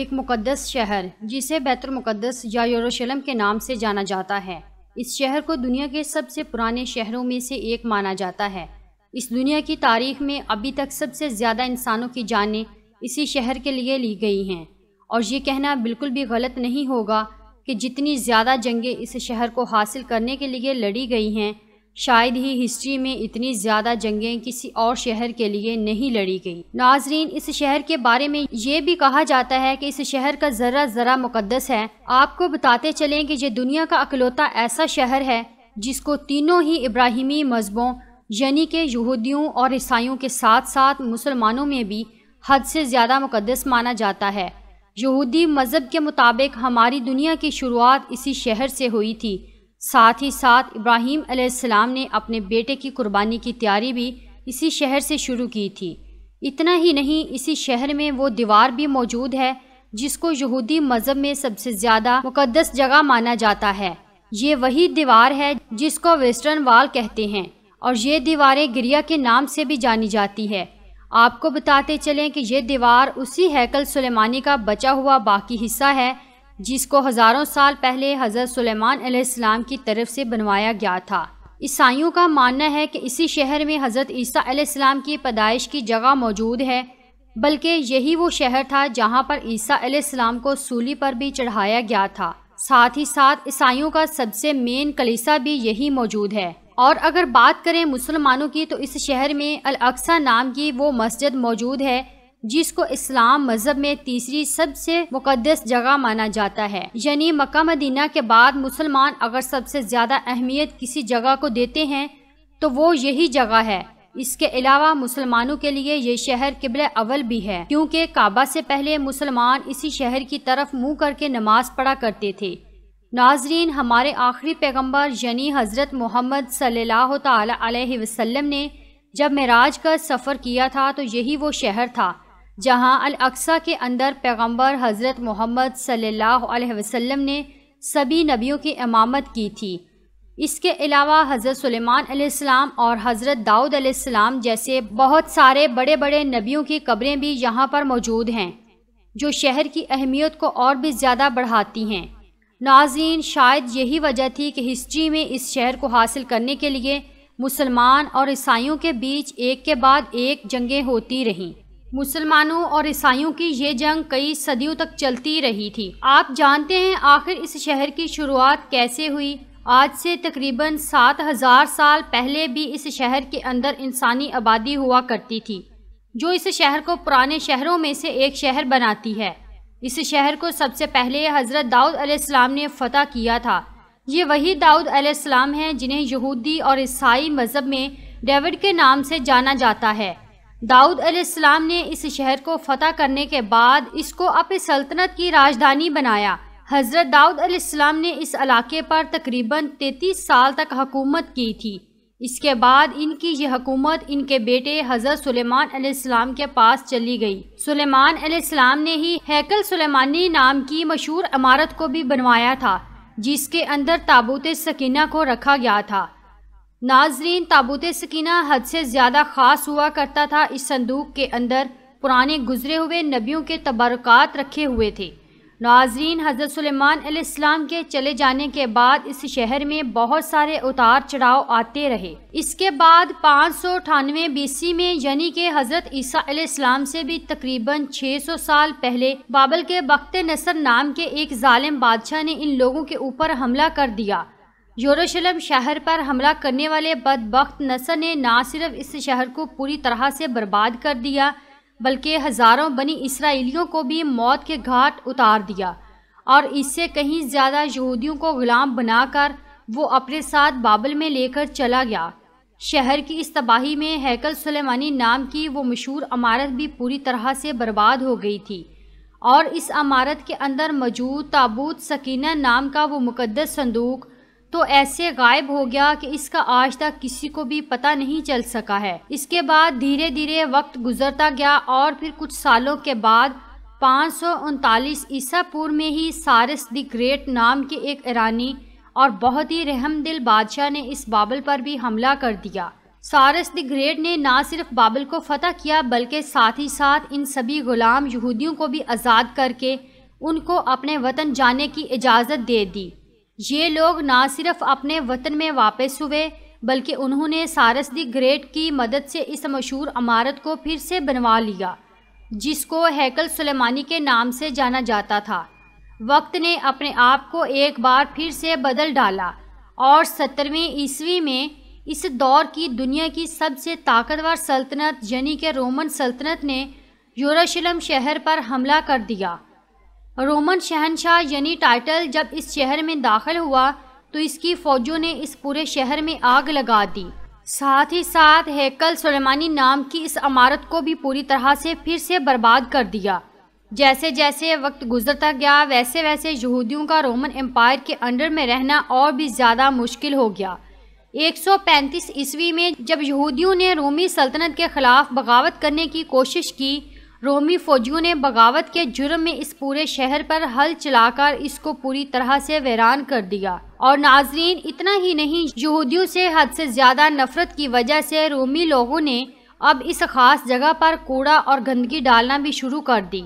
एक मुकदस शहर जिसे बैतुल मुकद्दस या यरूशलेम के नाम से जाना जाता है इस शहर को दुनिया के सबसे पुराने शहरों में से एक माना जाता है इस दुनिया की तारीख में अभी तक सबसे ज़्यादा इंसानों की जानें इसी शहर के लिए ली गई हैं और ये कहना बिल्कुल भी गलत नहीं होगा कि जितनी ज़्यादा जंगें इस शहर को हासिल करने के लिए लड़ी गई हैं शायद ही हिस्ट्री में इतनी ज़्यादा जंगें किसी और शहर के लिए नहीं लड़ी गई नाजरीन इस शहर के बारे में ये भी कहा जाता है कि इस शहर का ज़रा ज़रा मुकदस है आपको बताते चलें कि ये दुनिया का अकलौता ऐसा शहर है जिसको तीनों ही इब्राहिमी मजहबों यानी कि यहूदियों और ईसाइयों के साथ साथ मुसलमानों में भी हद से ज़्यादा मुकदस माना जाता है यहूदी मज़हब के मुताबिक हमारी दुनिया की शुरुआत इसी शहर से हुई थी साथ ही साथ इब्राहीम अलैहिस्सलाम ने अपने बेटे की कुर्बानी की तैयारी भी इसी शहर से शुरू की थी इतना ही नहीं इसी शहर में वो दीवार भी मौजूद है जिसको यहूदी मज़हब में सबसे ज़्यादा मुकदस जगह माना जाता है ये वही दीवार है जिसको वेस्टर्न वाल कहते हैं और ये दीवारें गिरिया के नाम से भी जानी जाती है आपको बताते चलें कि यह दीवार उसी हैकल सुलेमानी का बचा हुआ बाकी हिस्सा है जिसको हज़ारों साल पहले हज़रत सुलेमान की तरफ से बनवाया गया था ईसाइयों का मानना है कि इसी शहर में हज़रत ईसा की पैदाइश की जगह मौजूद है बल्कि यही वो शहर था जहाँ पर ईसा आसमाम को सूली पर भी चढ़ाया गया था साथ ही साथ ईसाइयों का सबसे मेन कलीसा भी यही मौजूद है और अगर बात करें मुसलमानों की तो इस शहर में अल अक्सा नाम की वो मस्जिद मौजूद है जिसको इस्लाम मज़हब में तीसरी सबसे मुकदस जगह माना जाता है यानी मक्का मदीना के बाद मुसलमान अगर सबसे ज़्यादा अहमियत किसी जगह को देते हैं तो वो यही जगह है इसके अलावा मुसलमानों के लिए ये शहर किबल अवल भी है क्योंकि काबा से पहले मुसलमान इसी शहर की तरफ मुंह करके नमाज पढ़ा करते थे नाजरीन हमारे आखिरी पैगंबर यानी हज़रत मोहम्मद सल्लल्लाहु अलैहि वसल्लम ने जब मराज का सफ़र किया था तो यही वो शहर था जहां अल-अक्सा के अंदर पैगंबर हज़रत मोहम्मद सल्लल्लाहु अलैहि वसल्लम ने सभी नबियों की इमामत की थी इसके अलावा हज़रत सलेमान और हज़रत दाऊद आसमाम जैसे बहुत सारे बड़े बड़े नबियों की कब्रें भी यहाँ पर मौजूद हैं जो शहर की अहमियत को और भी ज़्यादा बढ़ाती हैं नाजीन शायद यही वजह थी कि हिस्ट्री में इस शहर को हासिल करने के लिए मुसलमान और ईसाइयों के बीच एक के बाद एक जंगें होती रहीं मुसलमानों और ईसाइयों की ये जंग कई सदियों तक चलती रही थी आप जानते हैं आखिर इस शहर की शुरुआत कैसे हुई आज से तकरीबन सात हज़ार साल पहले भी इस शहर के अंदर इंसानी आबादी हुआ करती थी जो इस शहर को पुराने शहरों में से एक शहर बनाती है इस शहर को सबसे पहले हज़रत दाऊद अलैहिस्सलाम ने फतह किया था ये वही दाऊद अलैहिस्सलाम हैं जिन्हें यहूदी और ईसाई मज़हब में डेविड के नाम से जाना जाता है दाऊद अलैहिस्सलाम ने इस शहर को फतह करने के बाद इसको अपनी सल्तनत की राजधानी बनाया हज़रत दाऊद अलैहिस्सलाम ने इस इलाके पर तकरीबन 33 साल तक हकूमत की थी इसके बाद इनकी ये हकूमत इनके बेटे हज़रत सुलेमान अलैहिस्सलाम के पास चली गई सुलेमान अलैहिस्सलाम ने ही हैकल सुलेमानी नाम की मशहूर इमारत को भी बनवाया था जिसके अंदर ताबूत सकीना को रखा गया था नाजरीन ताबूत सकीना हद से ज़्यादा ख़ास हुआ करता था इस संदूक के अंदर पुराने गुजरे हुए नबियों के तबरक़ात रखे हुए थे नाजरीन हज़रत सलेमान के चले जाने के बाद इस शहर में बहुत सारे उतार चढ़ाव आते रहे इसके बाद पाँच सौ अठानवे बीसी में यानी कि हज़रत ईसा से भी तकरीबन 600 साल पहले बाबल के बख्त नसर नाम के एक जालिम बादशाह ने इन लोगों के ऊपर हमला कर दिया यरूशलेम शहर पर हमला करने वाले बदबخت नसर ने ना सिर्फ इस शहर को पूरी तरह से बर्बाद कर दिया बल्कि हज़ारों बनी इसराइलियों को भी मौत के घाट उतार दिया और इससे कहीं ज़्यादा यहूदियों को ग़ुलाम बनाकर वो अपने साथ बाबल में लेकर चला गया शहर की इस तबाही में हैकल सुलेमानी नाम की वो मशहूर अमारत भी पूरी तरह से बर्बाद हो गई थी और इस अमारत के अंदर मौजूद ताबूत सकीना नाम का वो मुकदस संदूक तो ऐसे गायब हो गया कि इसका आज तक किसी को भी पता नहीं चल सका है इसके बाद धीरे धीरे वक्त गुजरता गया और फिर कुछ सालों के बाद पाँच सौ उनतालीस ईसापुर में ही सारस द ग्रेट नाम के एक ईरानी और बहुत ही रहमदिल बादशाह ने इस बाबल पर भी हमला कर दिया सारस द ग्रेट ने ना सिर्फ बाबल को फतह किया बल्कि साथ ही साथ इन सभी गुलाम यहूदियों को भी आज़ाद करके उनको अपने वतन जाने की इजाज़त दे दी ये लोग ना सिर्फ अपने वतन में वापस हुए बल्कि उन्होंने सारस दी ग्रेट की मदद से इस मशहूर अमारत को फिर से बनवा लिया जिसको हैकल सुलेमानी के नाम से जाना जाता था वक्त ने अपने आप को एक बार फिर से बदल डाला और सत्तरवीं ईस्वी में इस दौर की दुनिया की सबसे ताकतवर सल्तनत यानी कि रोमन सल्तनत ने यूरोशलम शहर पर हमला कर दिया रोमन शहनशाह यानी टाइटल जब इस शहर में दाखिल हुआ तो इसकी फ़ौजों ने इस पूरे शहर में आग लगा दी साथ ही साथ हैकल सुलेमानी नाम की इस इमारत को भी पूरी तरह से फिर से बर्बाद कर दिया जैसे जैसे वक्त गुजरता गया वैसे वैसे यहूदियों का रोमन एम्पायर के अंडर में रहना और भी ज़्यादा मुश्किल हो गया 135 ईस्वी में जब यहूदियों ने रोमी सल्तनत के ख़िलाफ़ बगावत करने की कोशिश की रोमी फौजियों ने बगावत के जुर्म में इस पूरे शहर पर हल चलाकर इसको पूरी तरह से वैरान कर दिया और नाजरीन इतना ही नहीं यहूदियों से हद से ज़्यादा नफरत की वजह से रोमी लोगों ने अब इस ख़ास जगह पर कूड़ा और गंदगी डालना भी शुरू कर दी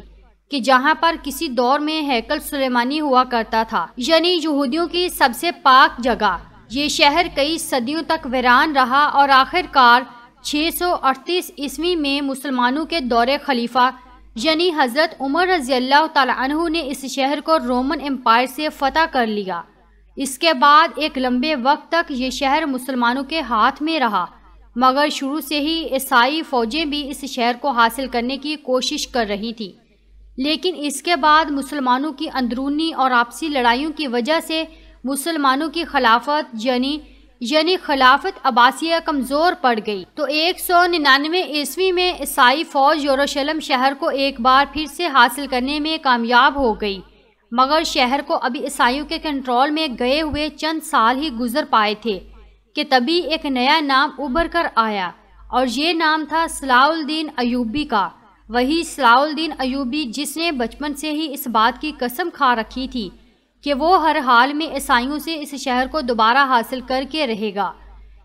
कि जहाँ पर किसी दौर में हैकल सुलेमानी हुआ करता था यानी यहूदियों की सबसे पाक जगह ये शहर कई सदियों तक वीरान रहा और आखिरकार 638 ईस्वी में मुसलमानों के दौरे खलीफा यानी हज़रत उमर रजील तु ने इस शहर को रोमन एम्पायर से फतह कर लिया इसके बाद एक लंबे वक्त तक ये शहर मुसलमानों के हाथ में रहा मगर शुरू से ही ईसाई फ़ौजें भी इस शहर को हासिल करने की कोशिश कर रही थी लेकिन इसके बाद मुसलमानों की अंदरूनी और आपसी लड़ाइयों की वजह से मुसलमानों की खिलाफत यानी यानी खिलाफत अबासिया कमज़ोर पड़ गई तो एक सौ निन्यानवे ईस्वी में ईसाई फ़ौज यरूशलेम शहर को एक बार फिर से हासिल करने में कामयाब हो गई मगर शहर को अभी ईसाइयों के कंट्रोल में गए हुए चंद साल ही गुजर पाए थे कि तभी एक नया नाम उभर कर आया और ये नाम था सलाउद्दीन अयूबी का वही सलाउद्दीन अयूबी जिसने बचपन से ही इस बात की कसम खा रखी थी कि वो हर हाल में ईसाइयों से इस शहर को दोबारा हासिल करके रहेगा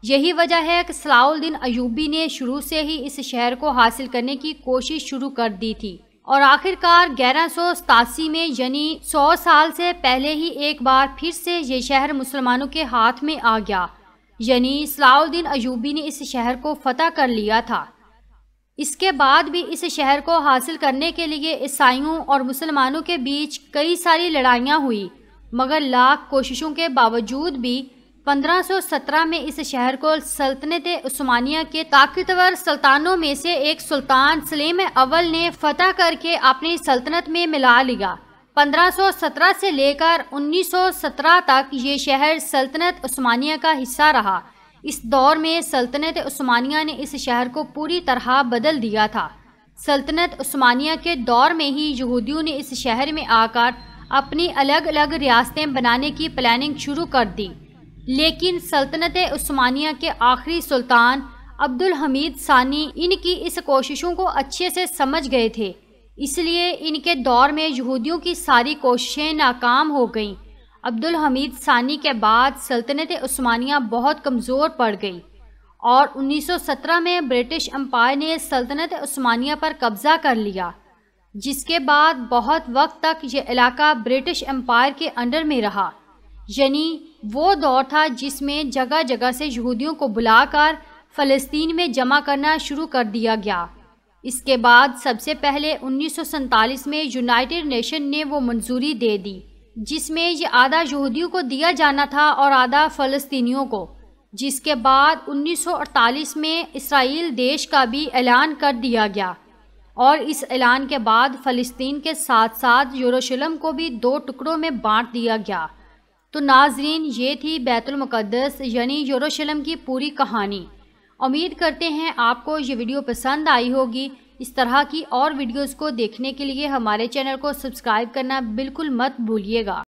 यही वजह है कि सलाउद्दीन अयूबी ने शुरू से ही इस शहर को हासिल करने की कोशिश शुरू कर दी थी और आखिरकार ग्यारह में यानी 100 साल से पहले ही एक बार फिर से ये शहर मुसलमानों के हाथ में आ गया यानी सलाउद्दीन अयूबी ने इस शहर को फतह कर लिया था इसके बाद भी इस शहर को हासिल करने के लिए ईसाइयों और मुसलमानों के बीच कई सारी लड़ाइयाँ हुई मगर लाख कोशिशों के बावजूद भी 1517 में इस शहर को सल्तनत उस्मानिया के ताकतवर सल्तानों में से एक सुल्तान सलीम अवल ने फतह करके अपनी सल्तनत में मिला लिया 1517 से लेकर 1917 तक ये शहर सल्तनत उस्मानिया का हिस्सा रहा इस दौर में सल्तनत उस्मानिया ने इस शहर को पूरी तरह बदल दिया था सल्तनत उस्मानिया के दौर में ही यहूदियों ने इस शहर में आकर अपनी अलग अलग रियासतें बनाने की प्लानिंग शुरू कर दी लेकिन सल्तनत उस्मानिया के आखिरी सुल्तान अब्दुल हमीद सानी इनकी इस कोशिशों को अच्छे से समझ गए थे इसलिए इनके दौर में यहूदियों की सारी कोशिशें नाकाम हो गईं अब्दुल हमीद सानी के बाद सल्तनत उस्मानिया बहुत कमज़ोर पड़ गई और 1917 में ब्रिटिश अम्पायर ने सल्तनत उस्मानिया पर कब्ज़ा कर लिया जिसके बाद बहुत वक्त तक ये इलाका ब्रिटिश एम्पायर के अंडर में रहा यानी वो दौर था जिसमें जगह जगह से यहूदियों को बुलाकर फ़लस्तीन में जमा करना शुरू कर दिया गया इसके बाद सबसे पहले उन्नीस में यूनाइटेड नेशन ने वो मंजूरी दे दी जिसमें ये आधा यहूदियों को दिया जाना था और आधा फ़लस्तीनियों को जिसके बाद 1948 में इसराइल देश का भी ऐलान कर दिया गया और इस ऐलान के बाद फ़लस्तीन के साथ साथ यरूशलेम को भी दो टुकड़ों में बांट दिया गया तो नाजरीन ये थी बैतुलमक़दस यानी यरूशलेम की पूरी कहानी उम्मीद करते हैं आपको ये वीडियो पसंद आई होगी इस तरह की और वीडियोस को देखने के लिए हमारे चैनल को सब्सक्राइब करना बिल्कुल मत भूलिएगा